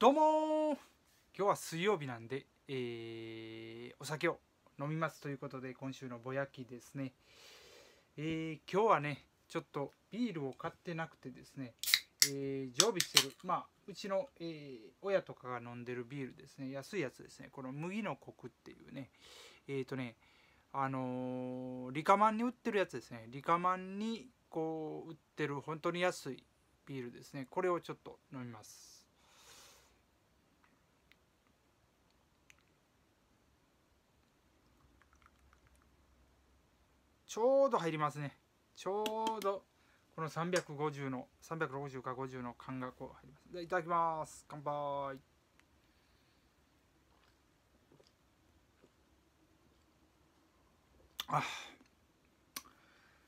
どうも今日は水曜日なんで、えー、お酒を飲みますということで今週のぼやきですね、えー、今日はねちょっとビールを買ってなくてですね、えー、常備してるまあうちの、えー、親とかが飲んでるビールですね安いやつですねこの麦のコクっていうねえっ、とねあのリカマンに売ってるやつですねリカマンにこう売ってる本当に安いビールですねこれをちょっと飲みますちょうど入りますねちょうどこの350の360か50の間がこう入りますでいただきます乾杯あ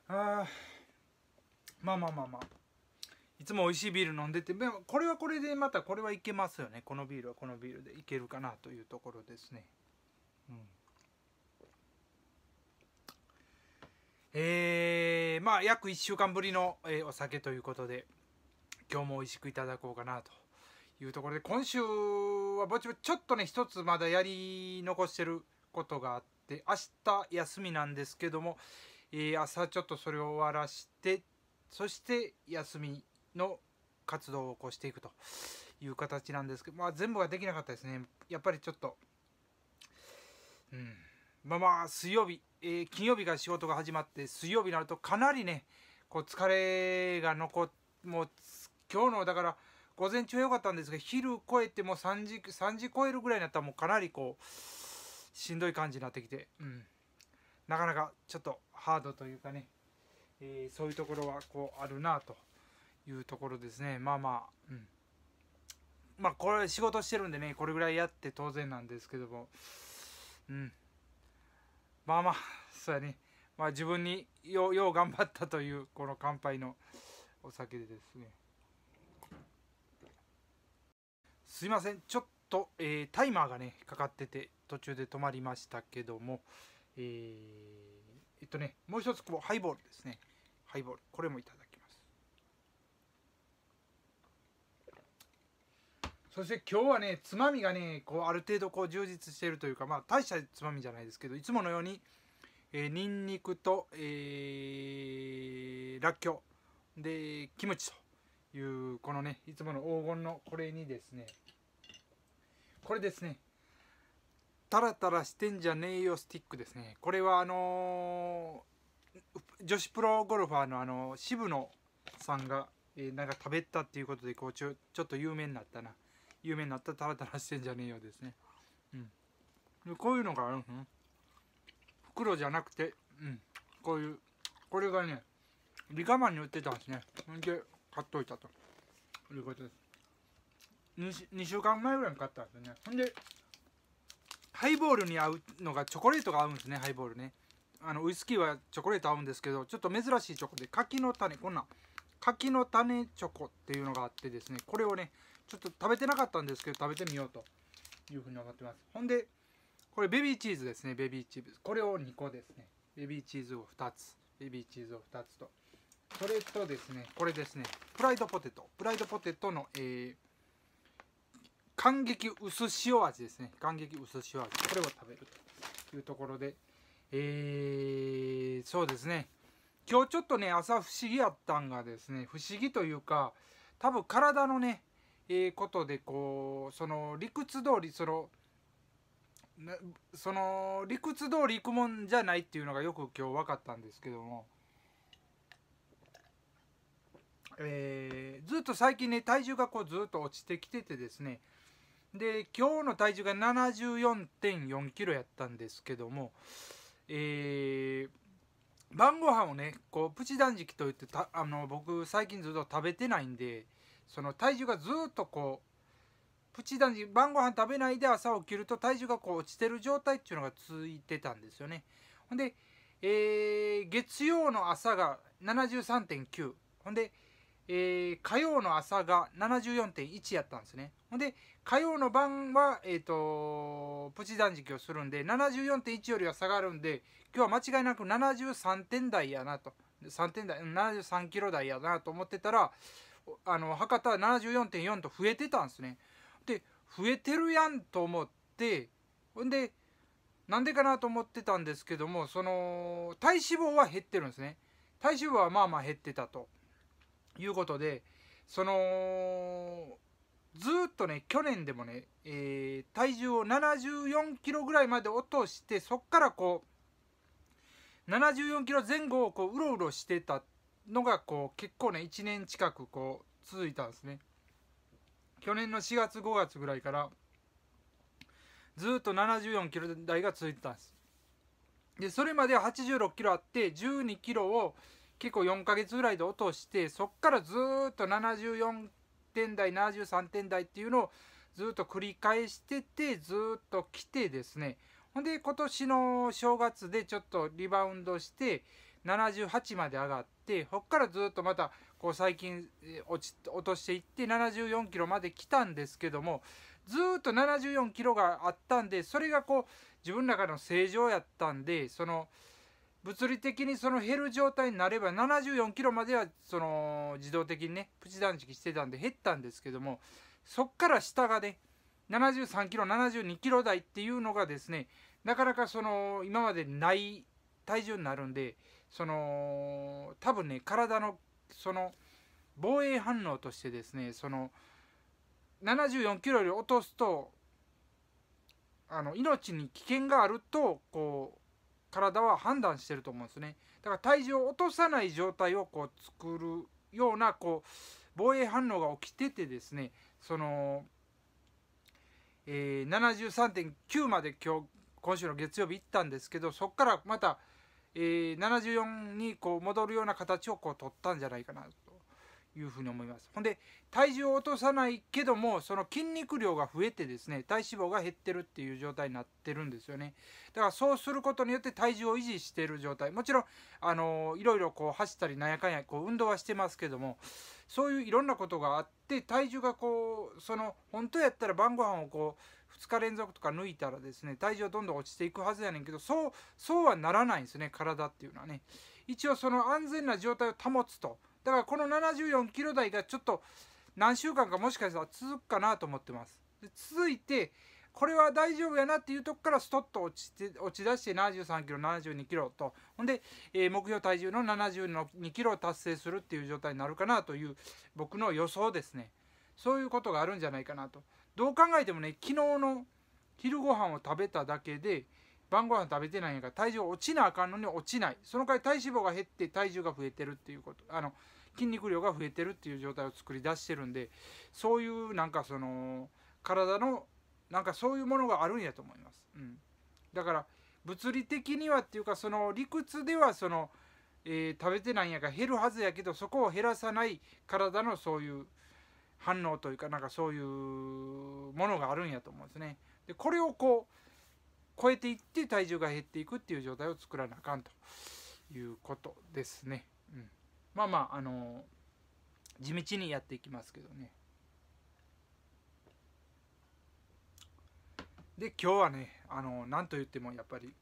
あまあまあまあまあいつも美味しいビール飲んでてでもこれはこれでまたこれはいけますよねこのビールはこのビールでいけるかなというところですねうんえー、まあ約1週間ぶりの、えー、お酒ということで今日も美味しくいただこうかなというところで今週はぼちぼちちょっとね一つまだやり残してることがあって明日休みなんですけども、えー、朝ちょっとそれを終わらしてそして休みの活動をこしていくという形なんですけど、まあ、全部ができなかったですねやっぱりちょっとうんまあまあ、水曜日、えー、金曜日から仕事が始まって、水曜日になるとかなりね、こう疲れが残っ、もう、今日の、だから、午前中は良かったんですが、昼超えても3時、3時超えるぐらいになったらもうかなりこう、しんどい感じになってきて、うん。なかなかちょっとハードというかね、えー、そういうところはこうあるなというところですね。まあまあ、うん。まあこれ仕事してるんでね、これぐらいやって当然なんですけども、うん。まあまあそうやね、まあ、自分にようよう頑張ったというこの乾杯のお酒でですねすいませんちょっと、えー、タイマーがねかかってて途中で止まりましたけどもえー、えっとねもう一つこうハイボールですねハイボールこれもいただそして今日はねつまみがねこうある程度こう充実しているというかまあ大したつまみじゃないですけどいつものように、えー、にんにくと、えー、らっきょうでキムチというこのねいつもの黄金のこれにですねこれですねタラタラしてんじゃねえよスティックですねこれはあのー、女子プロゴルファーのあの渋野さんが、えー、なんか食べたっていうことでこうちょちょっと有名になったな有名になったらタラタラしてんじゃねえよですねうんこういうのがあるん袋じゃなくてうんこういうこれがねリカマンに売ってたんですねほんで買っといたということです 2, 2, 週間前ぐらいに買ったんですよねほんでハイボールに合うのがチョコレートが合うんですねハイボールねあのウイスキーはチョコレート合うんですけどちょっと珍しいチョコで柿の種こんな柿の種チョコっていうのがあってですねこれをねちょっと食べてなかったんですけど食べてみようというふうに思ってますほんでこれベビーチーズですねベビーチーズこれを2個ですねベビーチーズを2つベビーチーズを2つとそれとですねこれですねプライドポテトプライドポテトの、えー、感激薄塩味ですね感激薄塩味これを食べるというところでえー、そうですね今日ちょっとね朝不思議やったんがですね不思議というか多分体のねえことでこうその理屈通りそのその理屈通りいくもんじゃないっていうのがよく今日分かったんですけども、えー、ずっと最近ね体重がこうずっと落ちてきててですねで今日の体重が74.4キロやったんですけども、えー、晩ご飯をねこうプチ断食といってたあの僕最近ずっと食べてないんでその体重がずっとこうプチ断食晩ご飯食べないで朝起きると体重がこう落ちてる状態っていうのが続いてたんですよねほんで、えー、月曜の朝が73.9ほんで、えー、火曜の朝が74.1やったんですねほんで火曜の晩は、えーと、プチ断食をするんで74.1よりは下がるんで今日は間違いなく73点台やなと3点台73キロ台やなと思ってたらあの博多74.4と増えてたんですねで増えてるやんと思ってほんでなんでかなと思ってたんですけどもその体脂肪は減ってるんですね体脂肪はまあまあ減ってたということでそのずっとね去年でもね、えー、体重を74キロぐらいまで落としてそっからこう74キロ前後をこううろうろしてたのがこう結構ね1年近くこう続いたんですね去年の4月5月ぐらいからずっと74キロ台が続いてたんですでそれまでは86キロあって12キロを結構4ヶ月ぐらいで落としてそっからずっと74点台73点台っていうのをずっと繰り返しててずっと来てですねほんで今年の正月でちょっとリバウンドして78まで上がってこからずっとまたこう最近落ち落としていって74キロまで来たんですけどもずっと74キロがあったんでそれがこう自分の中の正常やったんでその物理的にその減る状態になれば74キロまではその自動的にねプチ断食してたんで減ったんですけどもそっから下がね73キロ72キロ台っていうのがですねなかなかその今までない体重になるんでその多分ね体のその防衛反応としてですねその74キロより落とすとあの命に危険があるとこう体は判断してると思うんですねだから体重を落とさない状態をこう作るようなこう防衛反応が起きててですねその、えー、73.9まで今日今週の月曜日行ったんですけどそこからまたえー、74にこう戻るような形をこう取ったんじゃないかなというふうに思います。ほんで体重を落とさないけどもその筋肉量が増えてですね体脂肪が減ってるっていう状態になってるんですよね。だからそうすることによって体重を維持している状態もちろん、あのー、いろいろこう走ったりなんやかんやこう運動はしてますけどもそういういろんなことがあって体重がこうその本当やったら晩ご飯をこう2日連続とか抜いたらですね体重はどんどん落ちていくはずやねんけどそうそうはならないんですね体っていうのはね一応その安全な状態を保つとだからこの74キロ台がちょっと何週間かもしかしたら続くかなと思ってます続いてこれは大丈夫やなっていうとこからストッと落ちて落ち出して73キロ72キロとほんで、えー、目標体重の72キロを達成するっていう状態になるかなという僕の予想ですねそういうことがあるんじゃないかなとどう考えてもね昨日の昼ご飯を食べただけで晩ご飯食べてないんやから体重落ちなあかんのに落ちないその代わり体脂肪が減って体重が増えてるっていうことあの筋肉量が増えてるっていう状態を作り出してるんでそういうなんかその体のなんかそういうものがあるんやと思います、うん、だから物理的にはっていうかその理屈ではその、えー、食べてないんやから減るはずやけどそこを減らさない体のそういう反応というかなんかそういうものがあるんやと思うんですね。でこれをこう超えていって体重が減っていくっていう状態を作らなあかんということですね。うん、まあまああの地道にやっていきますけどね。で今日はねあの何と言ってもやっぱり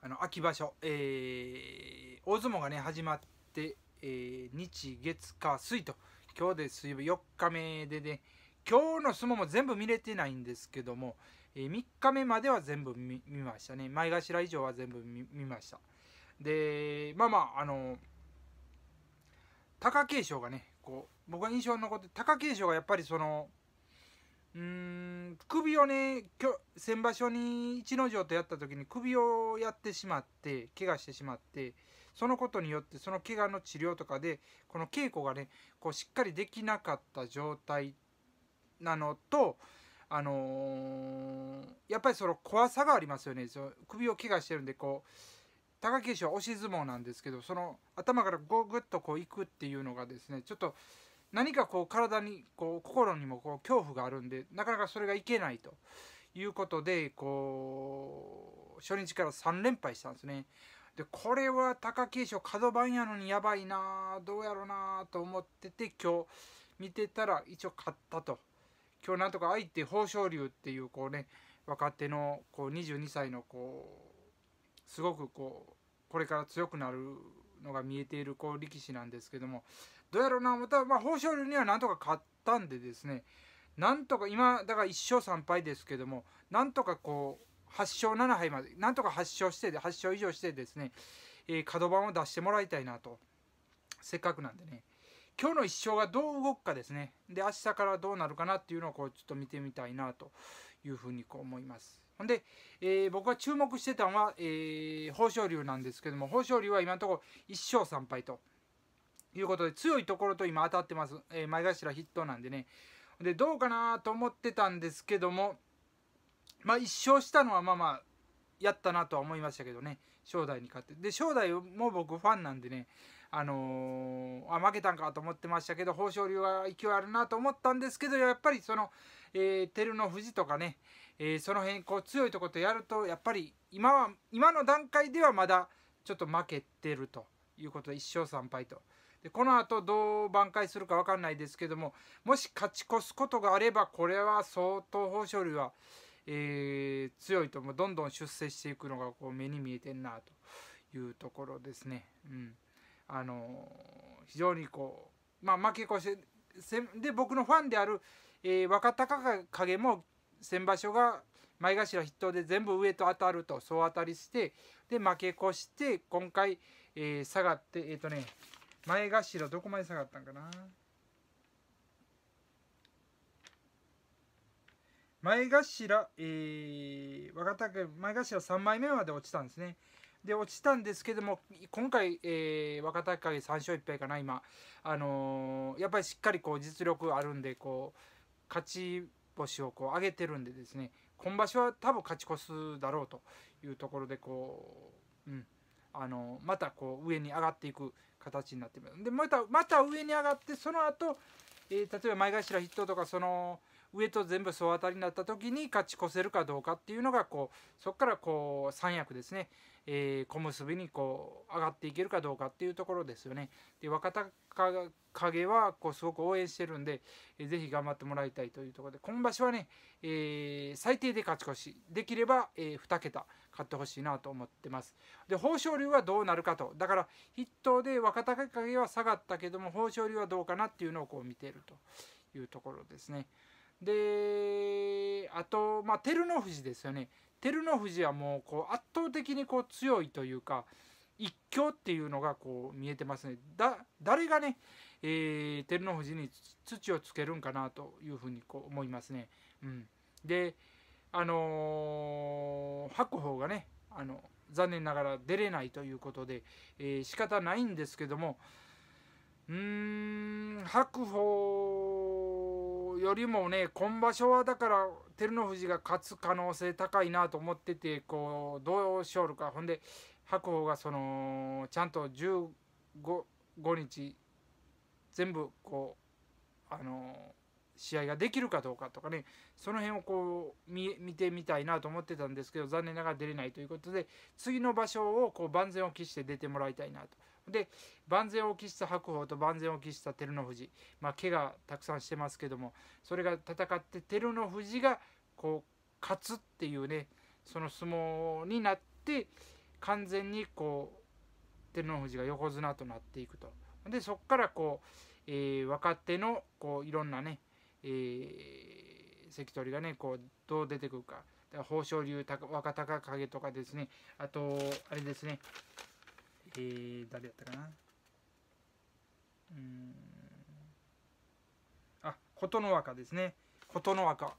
あの秋場所、えー、大相撲がね始まって、えー、日月火水と今日で水曜日4日目でね、今日の相撲も全部見れてないんですけども、えー、3日目までは全部見ましたね。前頭以上は全部見ました。で、まあまあ、あの、貴景勝がね、こう、僕が印象に残って、貴景勝がやっぱりその、うーん、首をね、先場所に逸ノ城とやった時に首をやってしまって、怪我してしまって、そのことによってその怪我の治療とかでこの稽古がねこうしっかりできなかった状態なのとあのー、やっぱりその怖さがありますよねその首を怪我してるんでこう貴景勝は押し相撲なんですけどその頭からゴグっとこういくっていうのがですねちょっと何かこう体にこう心にもこう恐怖があるんでなかなかそれがいけないということでこう初日から3連敗したんですね。でこれは貴景勝角番やのにやばいなどうやろうなと思ってて今日見てたら一応勝ったと今日なんとか相手豊昇龍っていうこうね若手のこう22歳のこうすごくこうこれから強くなるのが見えているこう力士なんですけどもどうやろうなまた、まあ、豊昇龍にはなんとか勝ったんでですねなんとか今だから1勝3敗ですけどもなんとかこう8勝7敗まで、なんとか8勝して、8勝以上してですね、えー、角番を出してもらいたいなと、せっかくなんでね、今日の1勝がどう動くかですね、で、明日からどうなるかなっていうのをこうちょっと見てみたいなというふうにこう思います。ほんで、えー、僕が注目してたのは、えー、豊昇龍なんですけども、豊昇龍は今のところ1勝3敗ということで、強いところと今当たってます、えー、前頭筆頭なんでね、でどうかなと思ってたんですけども、まあ1勝したのはまあまあやったなとは思いましたけどね正代に勝ってで正代も僕ファンなんでねあのー、あ負けたんかと思ってましたけど豊昇龍は勢いあるなと思ったんですけどやっぱりその、えー、照ノ富士とかね、えー、その辺こう強いとことやるとやっぱり今は今の段階ではまだちょっと負けてるということで1勝3敗と。でこの後どう挽回するか分かんないですけどももし勝ち越すことがあればこれは相当豊昇龍はえー、強いともどんどん出世していくのがこう目に見えてんなというところですね。うんあの非常にこう、まあ、負け越してで僕のファンである、えー、若隆景も先場所が前頭筆頭で全部上と当たると総当たりしてで負け越して今回、えー、下がってえっ、ー、とね前頭どこまで下がったんかな前頭、えー、若竹、前頭3枚目まで落ちたんですね。で落ちたんですけども今回、えー、若竹景3勝1敗かな今、あのー、やっぱりしっかりこう実力あるんでこう勝ち星をこう上げてるんでですね今場所は多分勝ち越すだろうというところでこう、うんあのまたこう上に上がっていく形になってますでまたまた上に上がってその後、えー、例えば前頭筆頭とかその。上と全部総当たりになった時に勝ち越せるかどうかっていうのがこうそこからこう三役ですね、えー、小結びにこう上がっていけるかどうかっていうところですよね。で若隆景はこうすごく応援してるんで、えー、ぜひ頑張ってもらいたいというところで今場所はね、えー、最低で勝ち越しできれば、えー、2桁勝ってほしいなと思ってます。で豊昇龍はどうなるかとだから筆頭で若隆景は下がったけども豊昇龍はどうかなっていうのをこう見てるというところですね。であと、まあ、照ノ富士ですよね照ノ富士はもうこう圧倒的にこう強いというか一強っていうのがこう見えてますねだ誰がね、えー、照ノ富士に土をつけるんかなというふうにこう思いますね。うん、であのー、白鵬がねあの残念ながら出れないということで、えー、仕方ないんですけどもうーん白鵬よりもね今場所はだから照ノ富士が勝つ可能性高いなと思っててこうどうしよるかほんで白鵬がそのちゃんと15日全部こうあの試合ができるかどうかとかねその辺をこう見見てみたいなと思ってたんですけど残念ながら出れないということで次の場所をこう万全を期して出てもらいたいなと。で万全を期した白鵬と万全を期した照ノ富士、まあ、怪我たくさんしてますけどもそれが戦って照ノ富士がこう勝つっていうねその相撲になって完全にこう照ノ富士が横綱となっていくと。でそこからこう、えー、若手のこういろんなね、えー、関取がねこうどう出てくるか。豊昇龍、若隆景とかですね、あと、あれですね、えー、誰やったかなうんあ琴ノ若ですね琴ノ若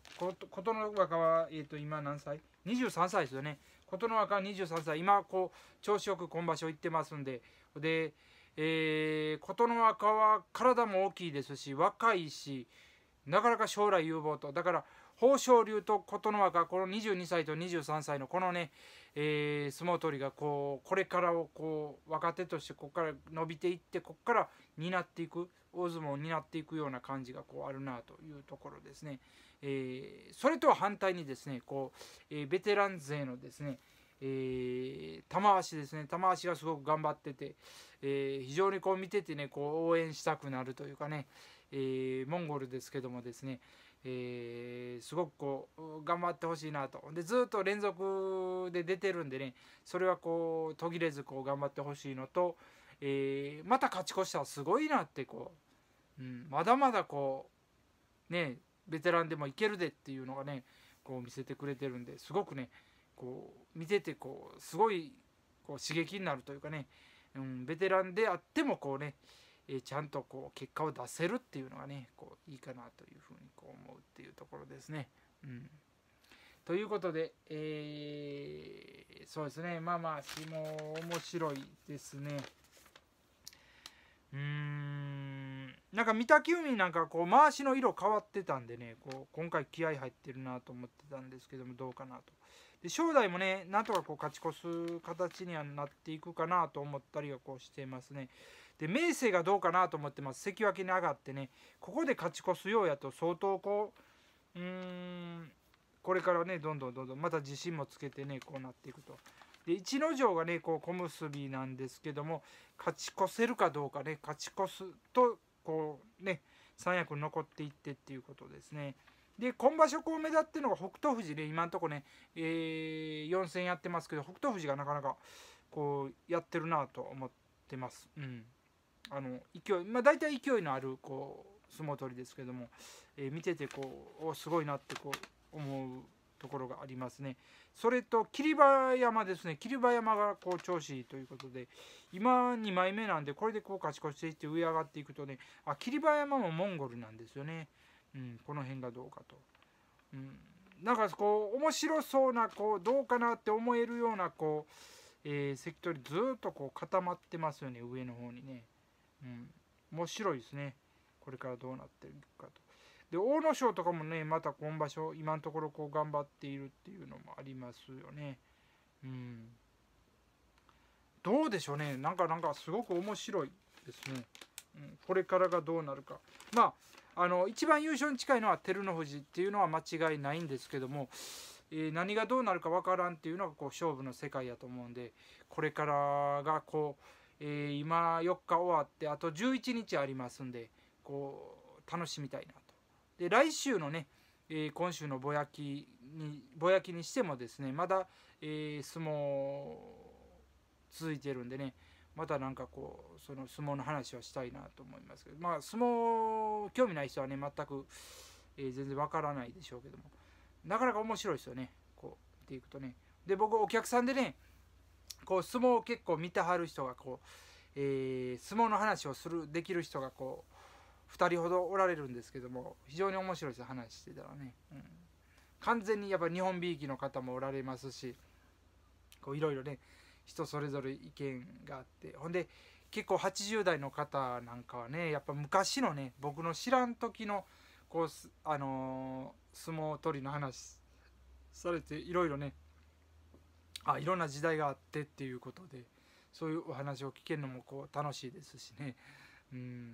琴ノ若は、えーと、今何歳 ?23 歳ですよね琴ノ若は23歳今こう調子よく今場所行ってますんでで、えー、琴ノ若は体も大きいですし若いしなかなか将来有望とだから豊昇龍と琴ノ若この22歳と23歳のこのね、えー、相撲取りがこうこれからをこう若手としてここから伸びていってここから担っていく大相撲を担っていくような感じがこうあるなというところですね、えー、それとは反対にですねこう、えー、ベテラン勢のですね、えー、玉足ですね玉足がすごく頑張ってて、え非常にこう見ててねこう応援したくなるというかね、えモンゴルですけどもですね、えー、すごくこう頑張ってほしいなとでずっと連続で出てるんでねそれはこう途切れずこう頑張ってほしいのと、えー、また勝ち越したらすごいなってこう、うん、まだまだこうねベテランでもいけるでっていうのがねこう見せてくれてるんですごくねこう見ててこうすごいこう刺激になるというかね、うん、ベテランであってもこうねえちゃんとこう結果を出せるっていうのがねこういいかなというふうにこう思うっていうところですね。うん、ということで、えー、そうですねまあまあ詩も面白いですね。うーんなんか御嶽海なんかこう回しの色変わってたんでねこう今回気合入ってるなと思ってたんですけどもどうかなと。で正代もねなんとかこう勝ち越す形にはなっていくかなと思ったりはこうしてますね。で明生がどうかなと思ってます関脇に上がってねここで勝ち越すようやと相当こううーんこれからねどんどんどんどんまた自信もつけてねこうなっていくと。で逸ノ城がねこう小結びなんですけども勝ち越せるかどうかね勝ち越すとこうね三役残っていってっていうことですね。で今場所こう目立ってるのが北勝富士ね、今んとこね、えー、4戦やってますけど北勝富士がなかなかこうやってるなと思ってます。うんあの勢い、まあ、大体勢いのあるこう相撲取りですけども、えー、見ててこうすごいなってこう思うところがありますね。それと霧馬山ですね霧馬山がこう調子いいということで今2枚目なんでこれでこう勝ち越していって上上がっていくとねあ霧馬山もモンゴルなんですよね、うん、この辺がどうかと。うん、なんかこう面白そうなこうどうかなって思えるようなこう、えー、関取ずっとこう固まってますよね上の方にね。うん、面白いですね。これからどうなっていくかと。で、大野省とかもね、また今場所、今のところこう頑張っているっていうのもありますよね。うん。どうでしょうね。なんか、なんかすごく面白いですね。うん、これからがどうなるか。まあ、あの、一番優勝に近いのは照ノ富士っていうのは間違いないんですけども、えー、何がどうなるかわからんっていうのがこう勝負の世界やと思うんで、これからがこう、えー、今4日終わってあと11日ありますんでこう楽しみたいなとで来週のね、えー、今週のぼやきにぼやきにしてもですねまだ、えー、相撲続いてるんでねまた何かこうその相撲の話はしたいなと思いますけどまあ相撲興味ない人はね全く、えー、全然わからないでしょうけどもなかなか面白いですよねこう見ていくとねで僕お客さんでねこう相撲を結構見てはる人がこう、えー、相撲の話をするできる人がこう2人ほどおられるんですけども非常に面白いです話してたらね、うん、完全にやっぱ日本びいきの方もおられますしいろいろね人それぞれ意見があってほんで結構80代の方なんかはねやっぱ昔のね僕の知らん時のこうあのー、相撲取りの話されていろいろねあいろんな時代があってっていうことでそういうお話を聞けるのもこう楽しいですしねうん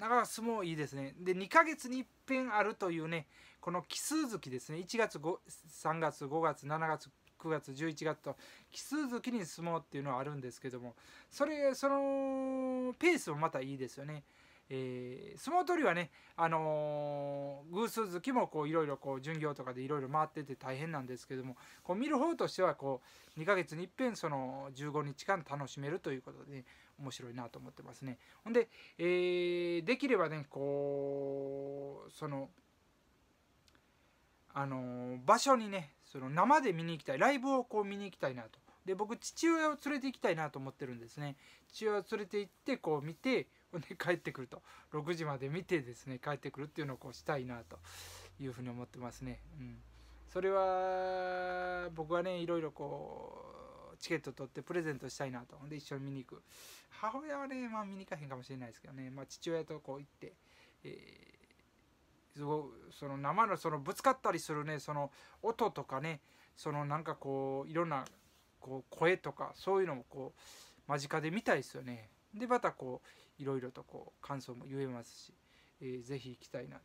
から相撲いいですねで2ヶ月にいっぺんあるというねこの奇数月ですね1月5 3月5月7月9月11月と奇数月に相撲っていうのはあるんですけどもそれそのペースもまたいいですよね。えー、相撲取りはね、あのー、偶数月もいろいろ巡業とかでいろいろ回ってて大変なんですけどもこう見る方としてはこう2ヶ月にいっぺんその15日間楽しめるということで、ね、面白いなと思ってますね。ほんで、えー、できればねこうそのあのー、場所にねその生で見に行きたいライブをこう見に行きたいなと。で僕父親を連れて行きたいなと思ってるんですね。父親を連れて行ってこう見てね、帰ってくると6時まで見てですね帰ってくるっていうのをこうしたいなというふうに思ってますね。うん、それは僕はねいろいろこうチケット取ってプレゼントしたいなとで一緒に見に行く母親はね、まあ、見に行かへんかもしれないですけどね、まあ、父親とこう行って、えー、その生のそのぶつかったりするねその音とかねそのなんかこういろんなこう声とかそういうのもこう間近で見たいですよね。でまたこういろいろとこう感想も言えますし、えー、ぜひ行きたいなと。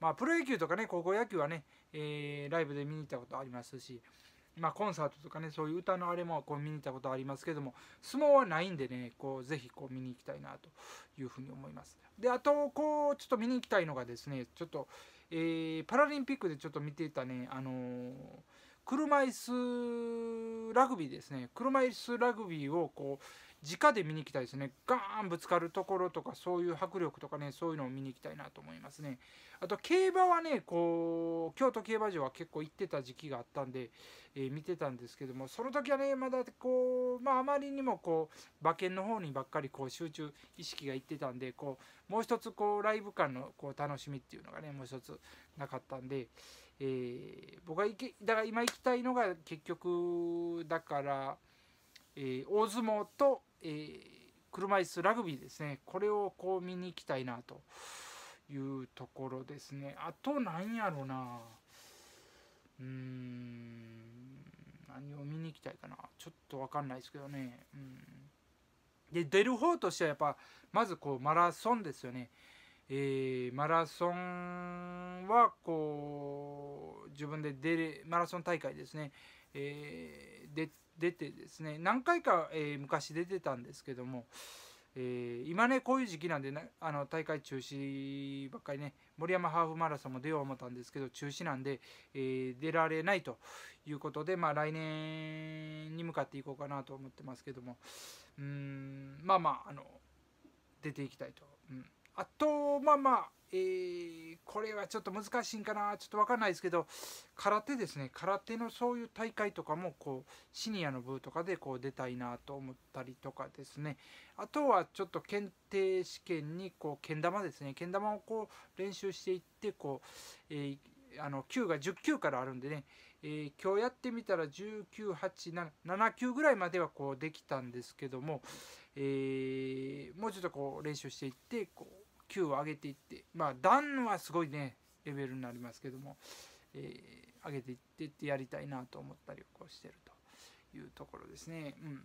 まあプロ野球とかね高校野球はね、えー、ライブで見に行ったことありますし、まあ、コンサートとかねそういう歌のあれもこう見に行ったことありますけども相撲はないんでねこうぜひこう見に行きたいなというふうに思います。であとこうちょっと見に行きたいのがですねちょっと、えー、パラリンピックでちょっと見ていたねあのー、車椅子ラグビーですね車椅子ラグビーをこう直で見に行きたいですね。ガーンぶつかるところとか、そういう迫力とかね、そういうのを見に行きたいなと思いますね。あと、競馬はね、こう、京都競馬場は結構行ってた時期があったんで、えー、見てたんですけども、その時はね、まだこう、まあ、あまりにもこう、馬券の方にばっかりこう、集中意識がいってたんで、こう、もう一つこう、ライブ感のこう、楽しみっていうのがね、もう一つなかったんで、えー、僕は行け、だから今行きたいのが結局、だから、えー、大相撲とえー、車椅子ラグビーですねこれをこう見に行きたいなというところですねあと何やろなうーん何を見に行きたいかなちょっと分かんないですけどね、うん、で出る方としてはやっぱまずこうマラソンですよねえー、マラソンはこう自分で出マラソン大会ですね、えー、出てですね何回か、えー、昔出てたんですけども、えー、今ねこういう時期なんで、ね、あの大会中止ばっかりね森山ハーフマラソンも出よう思ったんですけど中止なんで、え出られないということで、まあ、来年に向かっていこうかなと思ってますけどもうんまあまああの出ていきたいと。うんあとまあまあ、えー、これはちょっと難しいんかなちょっと分かんないですけど空手ですね空手のそういう大会とかもこうシニアの部とかでこう出たいなと思ったりとかですねあとはちょっと検定試験にこうけん玉ですねけん玉をこう練習していってこう、えーあの9が10級からあるんでね、えー、今日やってみたら1987級ぐらいまではこうできたんですけども、えー、もうちょっとこう練習していってこう9を上げていってまあ段はすごいねレベルになりますけども、えー、上げていってってやりたいなと思ったりをしてるというところですね。うん、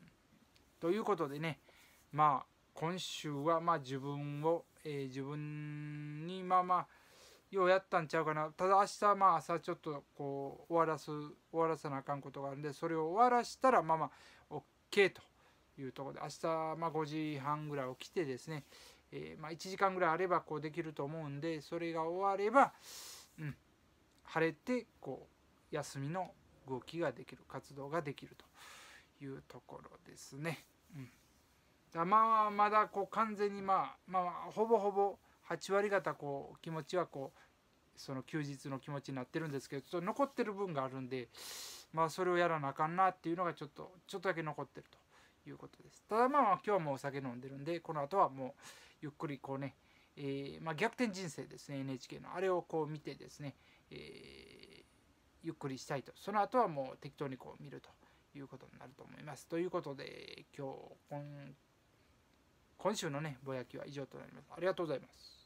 ということでねまあ今週はまあ自分を、えー、自分にまあまあようやったんちゃうかなただ明日まあ朝ちょっとこう終わらす終わらさなあかんことがあるんでそれを終わらしたらまあまあ OK というところで明日まあ5時半ぐらい起きてですね、えー、まあ、1時間ぐらいあればこうできると思うんでそれが終われば、うん、晴れてこう休みの動きができる活動ができるというところですね。うんだまあまだこう完全にまあまあほぼほぼ8割方こう気持ちはこうその休日の気持ちになってるんですけどちょっと残ってる分があるんでまあそれをやらなあかんなっていうのがちょっとちょっとだけ残ってるということですただまあ今日はもうお酒飲んでるんでこの後はもうゆっくりこうね、えー、まあ、逆転人生ですね NHK のあれをこう見てですね、えー、ゆっくりしたいとその後はもう適当にこう見るということになると思いますということで今日今週のねぼやきは以上となりますありがとうございます